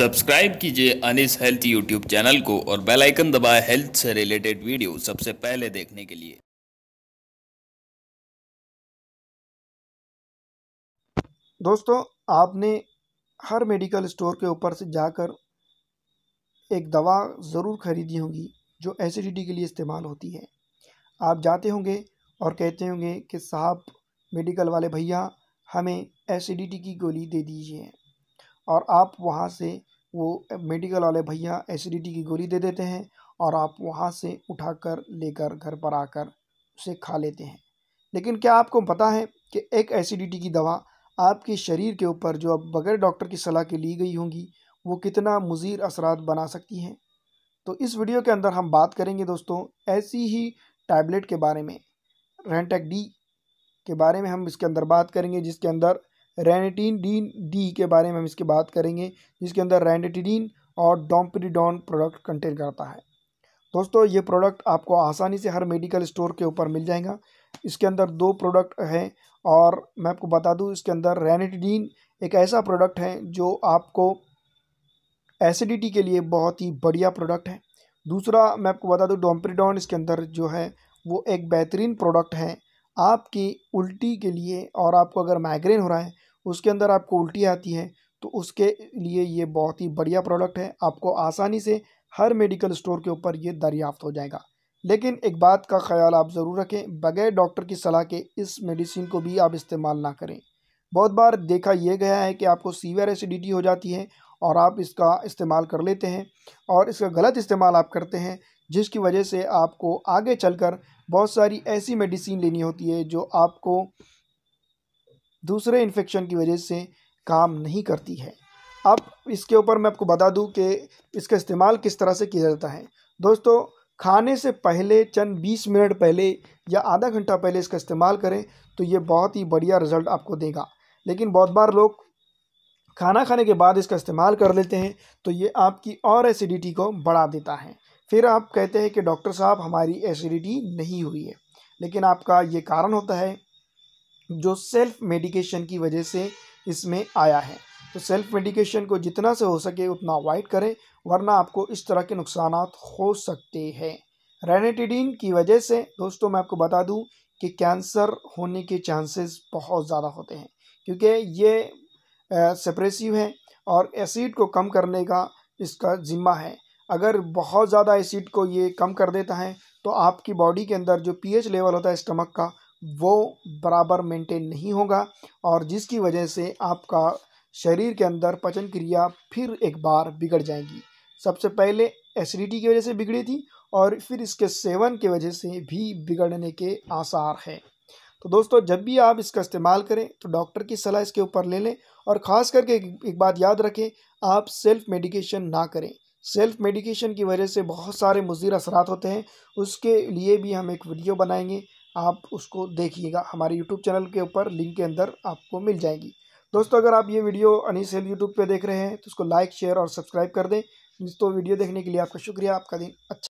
subscribe कीजिए Anis health YouTube channel को और बेल आइकन दबाएं हेल्थ से रिलेटेड वीडियो सबसे पहले देखने के लिए दोस्तों आपने हर मेडिकल स्टोर के ऊपर से जाकर एक दवा ज़रूर खरीदी होगी जो एसिडिटी के लिए इस्तेमाल होती है आप जाते होंगे और कहते होंगे कि साहब मेडिकल वाले भैया हमें एसिडिटी की गोली दे दीजिए और आप वहाँ से वो मेडिकल वाले भैया एसिडिटी की गोली दे देते हैं और आप वहाँ से उठाकर लेकर घर पर आकर उसे खा लेते हैं लेकिन क्या आपको पता है कि एक एसिडिटी की दवा आपके शरीर के ऊपर जो अब बगैर डॉक्टर की सलाह के ली गई होंगी वो कितना मुजीर असरात बना सकती हैं तो इस वीडियो के अंदर हम बात करेंगे दोस्तों ऐसी ही टैबलेट के बारे में रेंटेक डी के बारे में हम इसके अंदर बात करेंगे जिसके अंदर रेनिटीन डी डी के बारे में हम इसकी बात करेंगे जिसके अंदर रैनिटीडीन और डोम्पिडोन प्रोडक्ट कंटेन करता है दोस्तों ये प्रोडक्ट आपको आसानी से हर मेडिकल स्टोर के ऊपर मिल जाएगा इसके अंदर दो प्रोडक्ट हैं और मैं आपको बता दूं इसके अंदर रैनिटीडीन एक ऐसा प्रोडक्ट है जो आपको एसिडिटी के लिए बहुत ही बढ़िया प्रोडक्ट है दूसरा मैं आपको बता दूं डोम्प्रीडॉन इसके अंदर जो है वो एक बेहतरीन प्रोडक्ट है आपकी उल्टी के लिए और आपको अगर माइग्रेन हो रहा है उसके अंदर आपको उल्टी आती है तो उसके लिए ये बहुत ही बढ़िया प्रोडक्ट है आपको आसानी से हर मेडिकल स्टोर के ऊपर ये दरियाफ्त हो जाएगा लेकिन एक बात का ख्याल आप ज़रूर रखें बगैर डॉक्टर की सलाह के इस मेडिसिन को भी आप इस्तेमाल ना करें बहुत बार देखा यह गया है कि आपको सीवियर एसिडिटी हो जाती है और आप इसका इस्तेमाल कर लेते हैं और इसका गलत इस्तेमाल आप करते हैं जिसकी वजह से आपको आगे चलकर बहुत सारी ऐसी मेडिसिन लेनी होती है जो आपको दूसरे इन्फेक्शन की वजह से काम नहीं करती है अब इसके ऊपर मैं आपको बता दूं कि इसका इस्तेमाल किस तरह से किया जाता है दोस्तों खाने से पहले चंद बीस मिनट पहले या आधा घंटा पहले इसका इस्तेमाल करें तो ये बहुत ही बढ़िया रिज़ल्ट आपको देगा लेकिन बहुत बार लोग खाना खाने के बाद इसका इस्तेमाल कर लेते हैं तो ये आपकी और एसिडिटी को बढ़ा देता है फिर आप कहते हैं कि डॉक्टर साहब हमारी एसिडिटी नहीं हुई है लेकिन आपका ये कारण होता है जो सेल्फ मेडिकेशन की वजह से इसमें आया है तो सेल्फ मेडिकेशन को जितना से हो सके उतना अवॉइड करें वरना आपको इस तरह के नुकसान हो सकते हैं रेनेटिडीन की वजह से दोस्तों मैं आपको बता दूं कि कैंसर होने के चांसेस बहुत ज़्यादा होते हैं क्योंकि ये सप्रेसिव है और एसिड को कम करने का इसका ज़िम्मा है अगर बहुत ज़्यादा एसिड को ये कम कर देता है तो आपकी बॉडी के अंदर जो पीएच लेवल होता है स्टमक का वो बराबर मेंटेन नहीं होगा और जिसकी वजह से आपका शरीर के अंदर पचन क्रिया फिर एक बार बिगड़ जाएगी सबसे पहले एसिडिटी की वजह से बिगड़ी थी और फिर इसके सेवन के वजह से भी बिगड़ने के आसार हैं तो दोस्तों जब भी आप इसका इस्तेमाल करें तो डॉक्टर की सलाह इसके ऊपर ले लें और ख़ास करके एक बात याद रखें आप सेल्फ मेडिकेशन ना करें सेल्फ मेडिकेशन की वजह से बहुत सारे मुजीर असरात होते हैं उसके लिए भी हम एक वीडियो बनाएंगे आप उसको देखिएगा हमारे यूट्यूब चैनल के ऊपर लिंक के अंदर आपको मिल जाएगी दोस्तों अगर आप ये वीडियो अनिस हेल यूट्यूब पर देख रहे हैं तो उसको लाइक शेयर और सब्सक्राइब कर दें दोस्तों वीडियो देखने के लिए आपका शुक्रिया आपका दिन अच्छा